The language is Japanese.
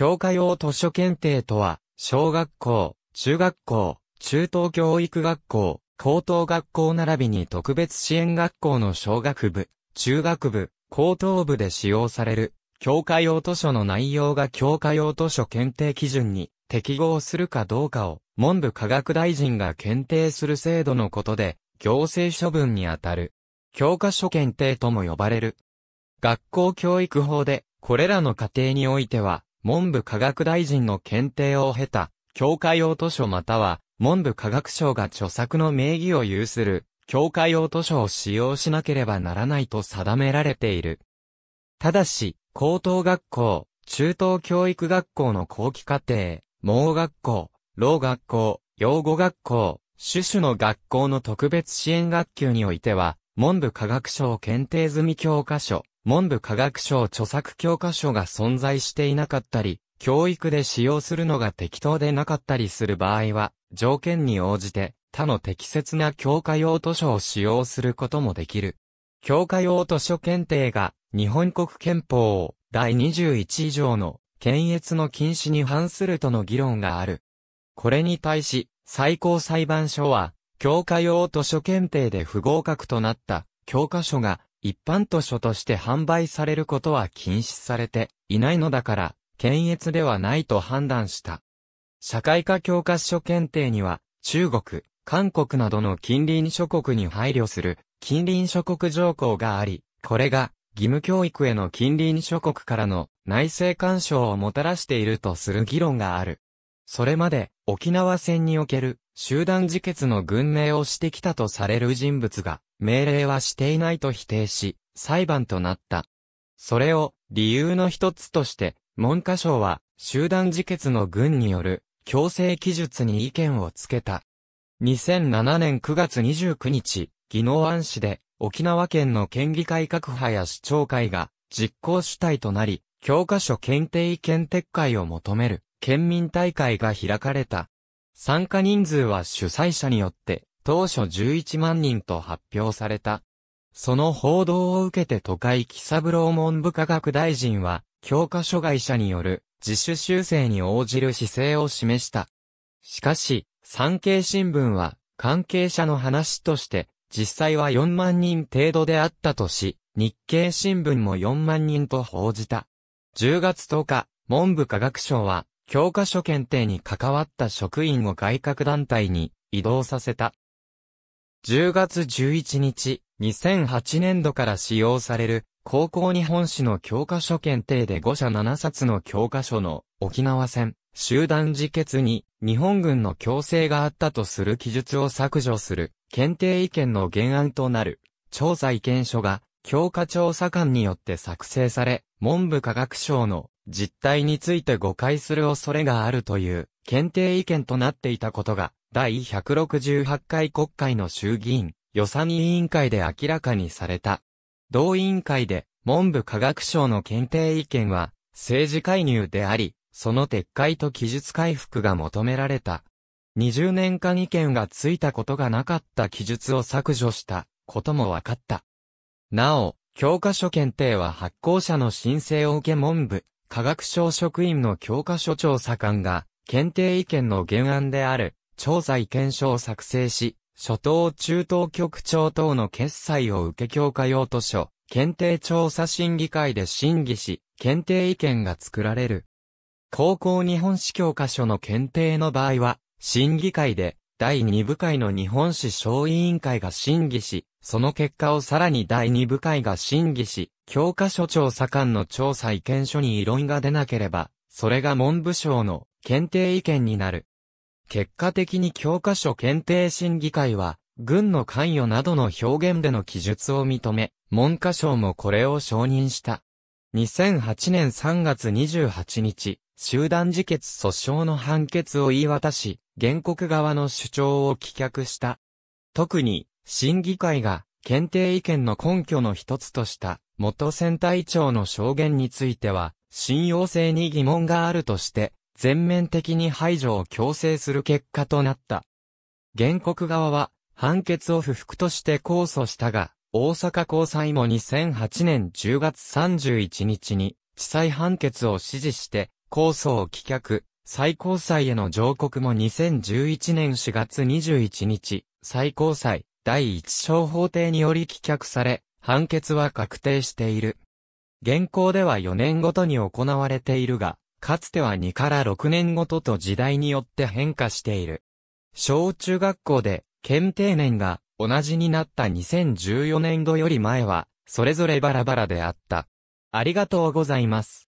教科用図書検定とは、小学校、中学校、中等教育学校、高等学校並びに特別支援学校の小学部、中学部、高等部で使用される、教科用図書の内容が教科用図書検定基準に適合するかどうかを、文部科学大臣が検定する制度のことで、行政処分にあたる。教科書検定とも呼ばれる。学校教育法で、これらの過程においては、文部科学大臣の検定を経た、教会用図書または、文部科学省が著作の名義を有する、教会用図書を使用しなければならないと定められている。ただし、高等学校、中等教育学校の後期課程、盲学校、老学校、養護学校、種々の学校の特別支援学級においては、文部科学省検定済み教科書、文部科学省著作教科書が存在していなかったり、教育で使用するのが適当でなかったりする場合は、条件に応じて他の適切な教科用図書を使用することもできる。教科用図書検定が日本国憲法第21条の検閲の禁止に反するとの議論がある。これに対し、最高裁判所は、教科用図書検定で不合格となった教科書が一般図書として販売されることは禁止されていないのだから、検閲ではないと判断した。社会科教科書検定には、中国、韓国などの近隣諸国に配慮する近隣諸国条項があり、これが義務教育への近隣諸国からの内政干渉をもたらしているとする議論がある。それまで沖縄戦における集団自決の軍名をしてきたとされる人物が、命令はしていないと否定し、裁判となった。それを理由の一つとして、文科省は集団自決の軍による強制記述に意見をつけた。2007年9月29日、宜野湾市で沖縄県の県議会各派や市長会が実行主体となり、教科書検定意見撤回を求める県民大会が開かれた。参加人数は主催者によって当初11万人と発表された。その報道を受けて都会木三郎文部科学大臣は教科書会社による自主修正に応じる姿勢を示した。しかし、産経新聞は関係者の話として実際は4万人程度であったとし、日経新聞も4万人と報じた。10月10日、文部科学省は、教科書検定に関わった職員を外郭団体に移動させた。10月11日、2008年度から使用される、高校日本史の教科書検定で5社7冊の教科書の沖縄戦、集団自決に日本軍の強制があったとする記述を削除する検定意見の原案となる調査意見書が教科調査官によって作成され、文部科学省の実態について誤解する恐れがあるという検定意見となっていたことが、第168回国会の衆議院予算委員会で明らかにされた。同委員会で文部科学省の検定意見は政治介入であり、その撤回と記述回復が求められた。20年間意見がついたことがなかった記述を削除したことも分かった。なお、教科書検定は発行者の申請を受け文部科学省職員の教科書調査官が、検定意見の原案である、調査意見書を作成し、初等中等局長等の決裁を受け教科用図書、検定調査審議会で審議し、検定意見が作られる。高校日本史教科書の検定の場合は、審議会で第2部会の日本史小委員会が審議し、その結果をさらに第2部会が審議し、教科書調査官の調査意見書に異論が出なければ、それが文部省の検定意見になる。結果的に教科書検定審議会は、軍の関与などの表現での記述を認め、文科省もこれを承認した。2008年3月28日、集団自決訴訟の判決を言い渡し、原告側の主張を棄却した。特に、審議会が検定意見の根拠の一つとした元選対長の証言については、信用性に疑問があるとして、全面的に排除を強制する結果となった。原告側は、判決を不服として控訴したが、大阪高裁も2008年10月31日に、地裁判決を支持して、控訴を棄却、最高裁への上告も2011年4月21日、最高裁第一小法廷により棄却され、判決は確定している。現行では4年ごとに行われているが、かつては2から6年ごとと時代によって変化している。小中学校で、検定年が同じになった2014年度より前は、それぞれバラバラであった。ありがとうございます。